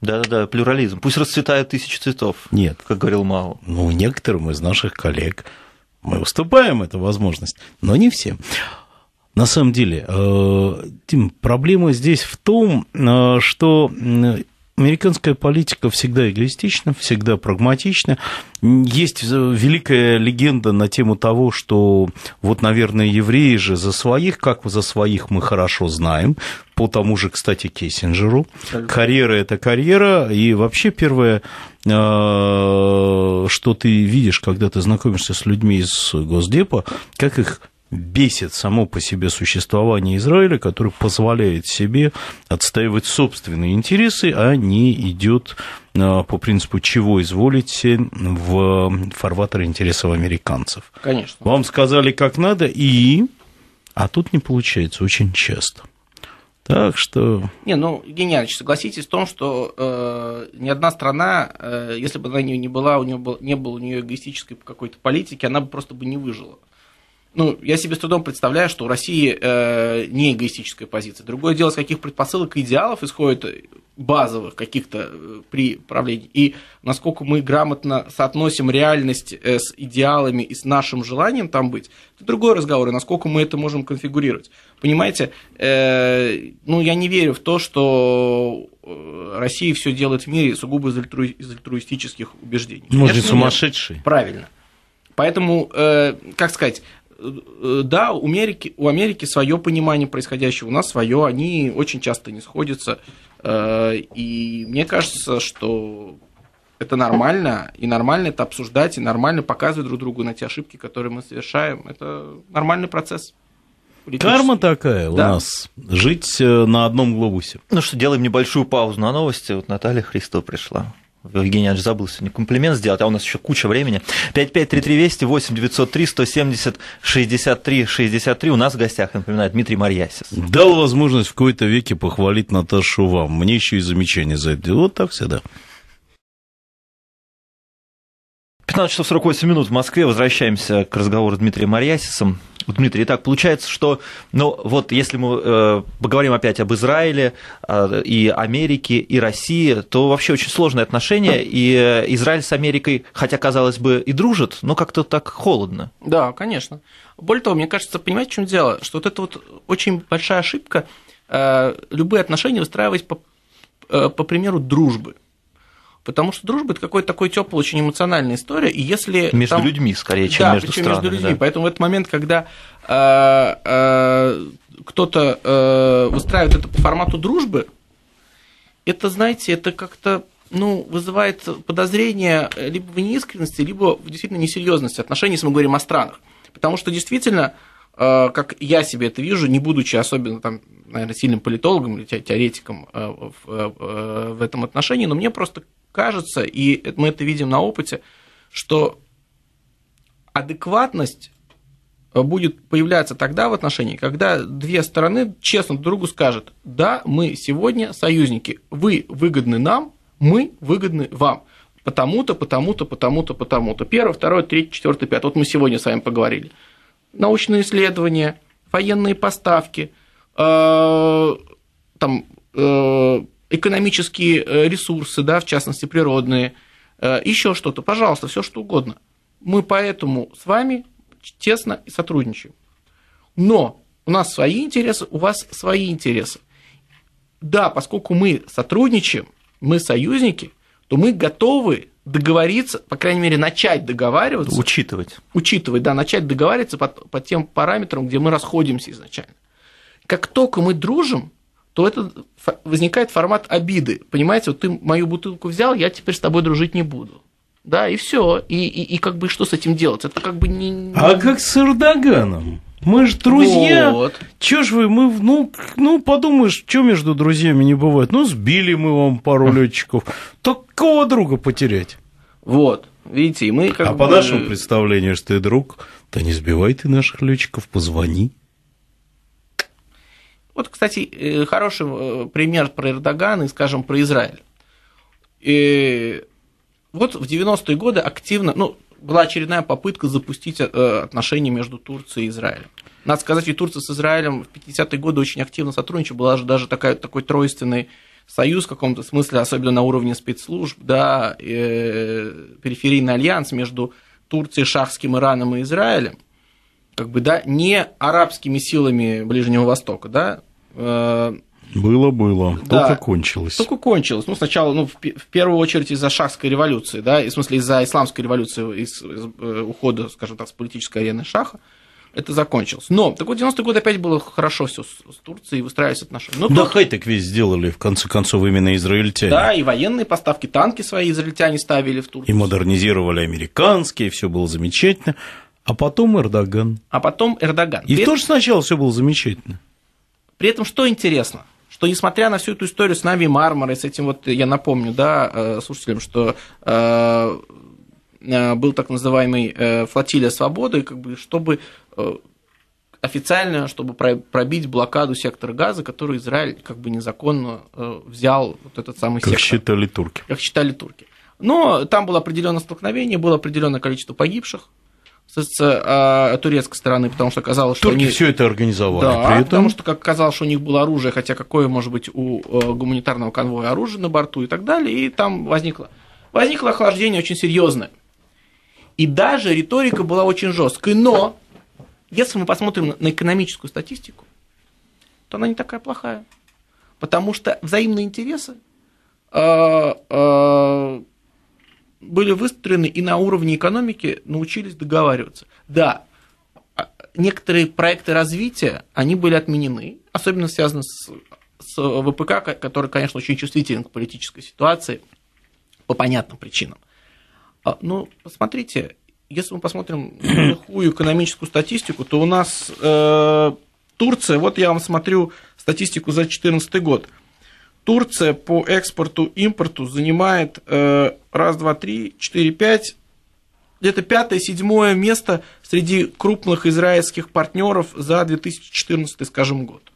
Да-да-да, плюрализм. Пусть расцветают тысячи цветов. Нет. Как говорил Мао. Ну, некоторым из наших коллег мы уступаем эту возможность, но не всем. На самом деле, э, Тим, проблема здесь в том, э, что американская политика всегда эгоистична, всегда прагматична. Есть великая легенда на тему того, что вот, наверное, евреи же за своих, как за своих мы хорошо знаем, по тому же, кстати, Киссинджеру. Карьера – это карьера, и вообще первое, э, что ты видишь, когда ты знакомишься с людьми из Госдепа, как их бесит само по себе существование Израиля, который позволяет себе отстаивать собственные интересы, а не идет а, по принципу «чего изволите» в фарватер интересов американцев. Конечно. Вам сказали, как надо, и... А тут не получается очень часто. Так что... Не, ну, Гениальевич, согласитесь в том, что э, ни одна страна, э, если бы она не была, у нее был, не было у нее эгоистической какой-то политики, она бы просто бы не выжила ну, я себе с трудом представляю, что у России э, не эгоистическая позиция. Другое дело, с каких предпосылок и идеалов исходит э, базовых каких-то э, при правлении, и насколько мы грамотно соотносим реальность э, с идеалами и с нашим желанием там быть, это другой разговор, и насколько мы это можем конфигурировать. Понимаете, э, ну, я не верю в то, что Россия все делает в мире сугубо из, альтру, из альтруистических убеждений. Может, сумасшедший? Правильно. Поэтому, э, как сказать, Э, да, у Америки, у Америки свое понимание происходящего, у нас свое, они очень часто не сходятся. Э, и мне кажется, что это нормально, и нормально это обсуждать, и нормально показывать друг другу на те ошибки, которые мы совершаем. Это нормальный процесс. Карма такая да. у нас. Жить э, на одном глобусе. Ну что, делаем небольшую паузу на новости. Вот Наталья Христо пришла. Евгений Андреевич забыл сегодня комплимент сделать, а у нас еще куча времени. 5533 Вести, 8 903 170 63 63. У нас в гостях, я напоминаю, Дмитрий Марьясис. Дал возможность в какой-то веке похвалить Наташу вам. Мне еще и замечание за это. Вот так всегда. 15 часов 48 минут в Москве. Возвращаемся к разговору с Дмитрием Марьясисом. Вот Дмитрий, итак, получается, что, ну вот если мы э, поговорим опять об Израиле э, и Америке и России, то вообще очень сложные отношения, и э, Израиль с Америкой, хотя казалось бы и дружит, но как-то так холодно. Да, конечно. Более того, мне кажется, понимаете, в чем дело, что вот это вот очень большая ошибка э, любые отношения выстраивать по, э, по примеру дружбы. Потому что дружба это какой-то такой теплая очень эмоциональная история. И если между там... людьми, скорее, чем да, между странами. между людьми. Да. Поэтому в этот момент, когда э, э, кто-то э, выстраивает это по формату дружбы, это, знаете, это как-то ну, вызывает подозрение либо в неискренности, либо в действительно несерьезности отношений, если мы говорим о странах. Потому что действительно Э, как я себе это вижу, не будучи особенно там, наверное, сильным политологом или теоретиком э, э, в этом отношении, но мне просто кажется, и мы это видим на опыте, что адекватность будет появляться тогда в отношении, когда две стороны честно другу скажут, да, мы сегодня союзники, вы выгодны нам, мы выгодны вам потому-то, потому-то, потому-то, потому-то. Первое, второе, третье, четвертое, пятое. Вот мы сегодня с вами поговорили научные исследования, военные поставки, э, там, э, экономические э, ресурсы, да, в частности природные, еще что-то, пожалуйста, все что угодно. Мы поэтому с вами тесно и сотрудничаем. Но у нас свои интересы, у вас свои интересы. Да, поскольку мы сотрудничаем, мы союзники, то мы готовы договориться, по крайней мере, начать договариваться. Учитывать. Учитывать, да, начать договариваться по, по тем параметрам, где мы расходимся изначально. Как только мы дружим, то это возникает формат обиды. Понимаете, вот ты мою бутылку взял, я теперь с тобой дружить не буду. Да, и все. И, и, и как бы что с этим делать? Это как бы не. А как с Эрдоганом? Мы же друзья. Вот. Че ж вы, мы, ну, ну подумаешь, что между друзьями не бывает. Ну, сбили мы вам пару летчиков. Такого друга потерять. Вот. Видите, мы как А бы... по нашему представлению, что ты друг, да не сбивай ты наших летчиков, позвони. Вот, кстати, э, хороший э, пример про Эрдогана и, скажем, про Израиль. И э, вот в 90-е годы активно, ну, была очередная попытка запустить э, отношения между Турцией и Израилем. Надо сказать, ведь Турция с Израилем в 50-е годы очень активно сотрудничала, была же даже такая, такой тройственный союз в каком-то смысле, особенно на уровне спецслужб, да, э, периферийный альянс между Турцией, Шахским Ираном и Израилем, как бы, да, не арабскими силами Ближнего Востока, да, э, было, было. Да. Только кончилось. Только кончилось. Ну, сначала, ну, в, в первую очередь из-за шахской революции, да, и, в смысле из-за исламской революции, из, из, э, ухода, скажем так, с политической арены шаха. Это закончилось. Но так вот 90-й год опять было хорошо все с, с Турцией, выстраивались отношения. Но ну, да тут... хай-тек весь сделали, в конце концов, именно израильтяне. Да, и военные поставки, танки свои израильтяне ставили в Турцию. И модернизировали американские, все было замечательно. А потом Эрдоган. А потом Эрдоган. И При... тоже сначала все было замечательно. При этом что интересно – что несмотря на всю эту историю с Нави Мармарой, с этим вот, я напомню, да, э, слушателям, что э, э, был так называемый флотилия свободы, как бы, чтобы официально, чтобы пробить блокаду сектора газа, который Израиль как бы незаконно взял вот этот самый как сектор. Как считали турки. Как считали турки. Но там было определенное столкновение, было определенное количество погибших, с а, турецкой стороны, потому что казалось, что Турки они... все это организовали. Да, при этом... потому что как казалось, что у них было оружие, хотя какое может быть у э, гуманитарного конвоя оружие на борту и так далее, и там возникло, возникло охлаждение очень серьезное. И даже риторика была очень жесткой, но если мы посмотрим на экономическую статистику, то она не такая плохая, потому что взаимные интересы э, э, были выстроены и на уровне экономики научились договариваться. Да, а, некоторые проекты развития, они были отменены, особенно связаны с, с ВПК, который, конечно, очень чувствителен к политической ситуации по понятным причинам. А, Но ну, посмотрите, если мы посмотрим плохую экономическую статистику, то у нас э, Турция, вот я вам смотрю статистику за 2014 год – Турция по экспорту, импорту занимает э, раз, два, три, четыре, пять, где-то пятое, седьмое место среди крупных израильских партнеров за 2014, скажем, год.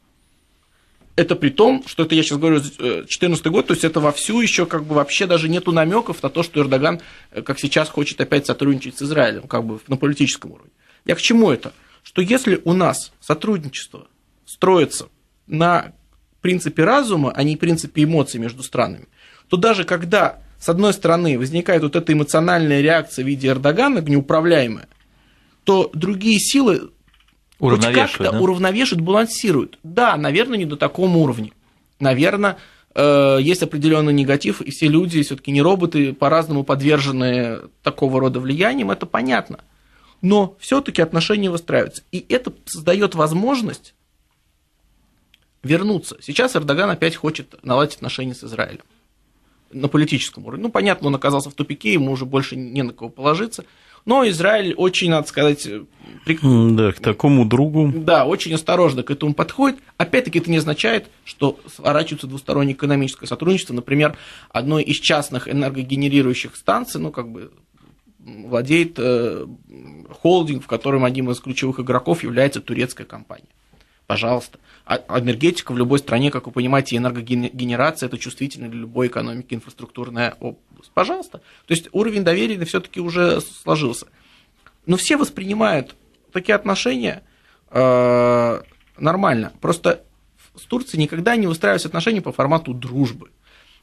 Это при том, что это я сейчас говорю 2014 э, год, то есть это вовсю еще как бы вообще даже нету намеков на то, что Эрдоган, э, как сейчас, хочет опять сотрудничать с Израилем, как бы на политическом уровне. Я к чему это? Что если у нас сотрудничество строится на принципе разума, а не принципе эмоций между странами, то даже когда, с одной стороны, возникает вот эта эмоциональная реакция в виде Эрдогана, неуправляемая, то другие силы уравновешивают, как-то да? уравновешивают, балансируют. Да, наверное, не до такого уровня. Наверное, э, есть определенный негатив, и все люди все-таки не роботы, по-разному подвержены такого рода влияниям, это понятно. Но все-таки отношения выстраиваются. И это создает возможность вернуться. Сейчас Эрдоган опять хочет наладить отношения с Израилем на политическом уровне. Ну, понятно, он оказался в тупике, ему уже больше не на кого положиться. Но Израиль очень, надо сказать... При... Да, к такому другу. Да, очень осторожно к этому подходит. Опять-таки, это не означает, что сворачивается двустороннее экономическое сотрудничество. Например, одной из частных энергогенерирующих станций, ну, как бы владеет э, холдинг, в котором одним из ключевых игроков является турецкая компания пожалуйста. А, а энергетика в любой стране, как вы понимаете, энергогенерация – это чувствительно для любой экономики инфраструктурная область. Пожалуйста. То есть уровень доверия все таки уже сложился. Но все воспринимают такие отношения э, нормально. Просто с Турцией никогда не выстраивались отношения по формату дружбы.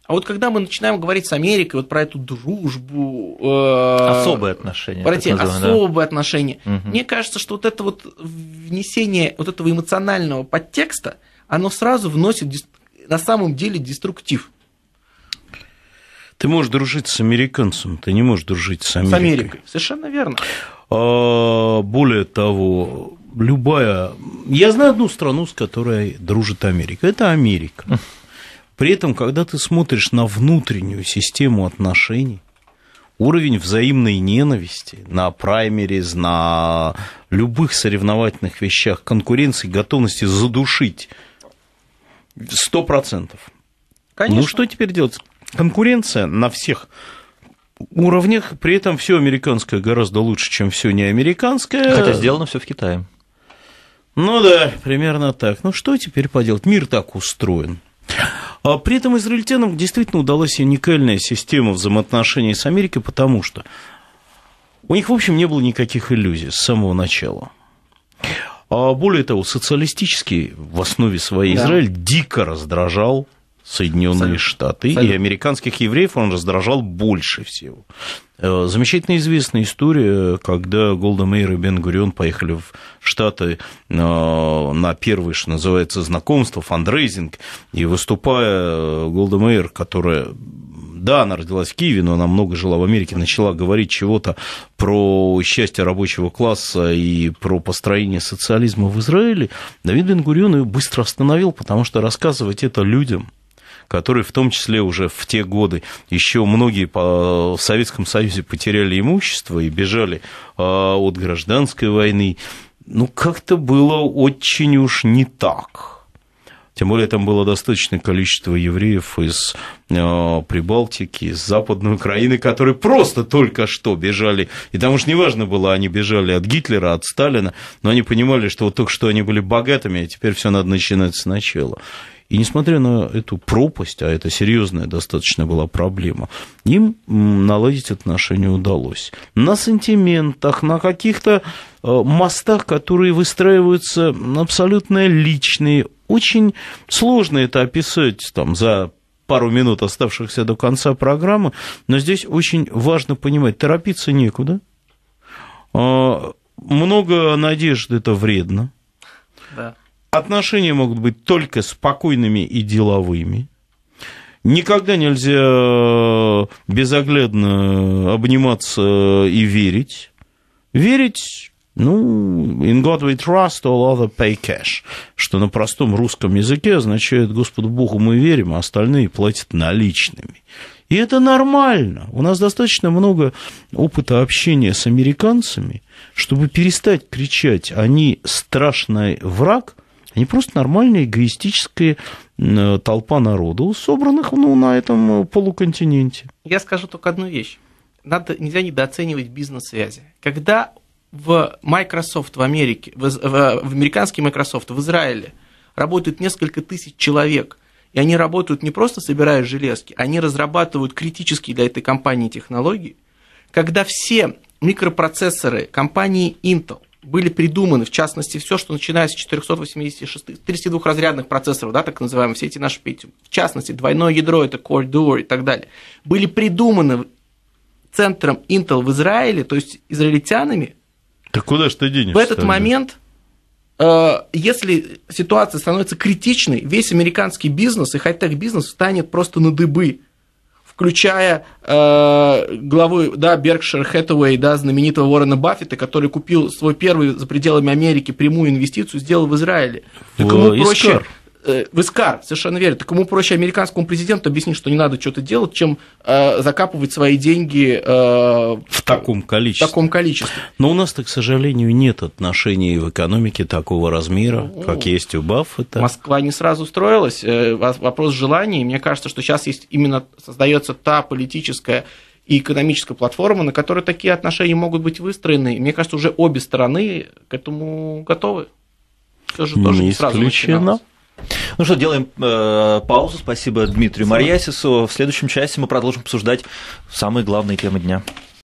А вот когда мы начинаем говорить с Америкой вот про эту дружбу, э, особые отношения, про эти особые да. отношения, угу. мне кажется, что вот это вот внесение вот этого эмоционального подтекста, оно сразу вносит на самом деле деструктив. Ты можешь дружить с американцем, ты не можешь дружить с Америкой. С Америкой, совершенно верно. А, более того, любая... Я знаю одну страну, с которой дружит Америка. Это Америка. При этом, когда ты смотришь на внутреннюю систему отношений, уровень взаимной ненависти на праймериз, на любых соревновательных вещах, конкуренции, готовности задушить 100%. Ну, Конечно. Ну что теперь делать? Конкуренция на всех уровнях, при этом все американское гораздо лучше, чем все неамериканское. Хотя сделано все в Китае. Ну да, примерно так. Ну что теперь поделать? Мир так устроен. А при этом израильтянам действительно удалась уникальная система взаимоотношений с Америкой, потому что у них, в общем, не было никаких иллюзий с самого начала. А более того, социалистический в основе своей да. Израиль дико раздражал Соединенные Штаты, Абсолютно. и американских евреев он раздражал больше всего. Э, замечательно известная история, когда Голда Мейер и Бен Гурион поехали в Штаты э, на первое, что называется, знакомство, фандрейзинг, и выступая, э, Голда Мейер, которая да, она родилась в Киеве, но она много жила в Америке, начала говорить чего-то про счастье рабочего класса и про построение социализма в Израиле, Давид бен ее быстро остановил, потому что рассказывать это людям – которые в том числе уже в те годы еще многие в Советском Союзе потеряли имущество и бежали а, от гражданской войны. Ну, как-то было очень уж не так. Тем более там было достаточное количество евреев из а, Прибалтики, из Западной Украины, которые просто только что бежали. И там уж неважно было, они бежали от Гитлера, от Сталина, но они понимали, что вот только что они были богатыми, а теперь все надо начинать сначала. И несмотря на эту пропасть, а это серьезная достаточно была проблема, им наладить отношения удалось. На сантиментах, на каких-то э, мостах, которые выстраиваются абсолютно личные, очень сложно это описать там, за пару минут оставшихся до конца программы, но здесь очень важно понимать, торопиться некуда, а, много надежд это вредно. Да. Отношения могут быть только спокойными и деловыми. Никогда нельзя э, безоглядно обниматься э, и верить. Верить ну, in God we trust, all other pay cash, что на простом русском языке означает Господу Богу мы верим, а остальные платят наличными. И это нормально. У нас достаточно много опыта общения с американцами, чтобы перестать кричать, они страшный враг – они просто нормальная эгоистическая э, толпа народу, собранных ну, на этом э, полуконтиненте. Я скажу только одну вещь. Надо, нельзя недооценивать бизнес-связи. Когда в Microsoft в Америке, в, в, в американский Microsoft, в Израиле работают несколько тысяч человек – и они работают не просто собирая железки, они разрабатывают критические для этой компании технологии. Когда все микропроцессоры компании Intel, были придуманы, в частности, все, что начиная с 486, 32 разрядных процессоров, да, так называемые, все эти наши, в частности, двойное ядро, это Core Duo и так далее, были придуманы центром Intel в Израиле, то есть израильтянами. Так куда же ты денешься? В этот момент, э, если ситуация становится критичной, весь американский бизнес и хай-тек бизнес станет просто на дыбы включая э, главу да, Berkshire Hathaway да, знаменитого Уоррена Баффета, который купил свой первый за пределами Америки прямую инвестицию, сделал в Израиле. В, э, так проще, Искар. Э, в Искар, совершенно верно. Так ему проще американскому президенту объяснить, что не надо что-то делать, чем э, закапывать свои деньги э, в, таком количестве. в таком количестве. Но у нас-то, к сожалению, нет отношений в экономике такого размера, ну, как есть у Баффета. Москва не сразу строилась. Э, вопрос желаний. Мне кажется, что сейчас есть именно создается та политическая и экономическая платформа, на которой такие отношения могут быть выстроены. мне кажется, уже обе стороны к этому готовы. Все же тоже не, не сразу исключено. Начиналось. Ну что, делаем э, паузу. Спасибо Дмитрию Марьясису. В следующем части мы продолжим обсуждать самые главные темы дня.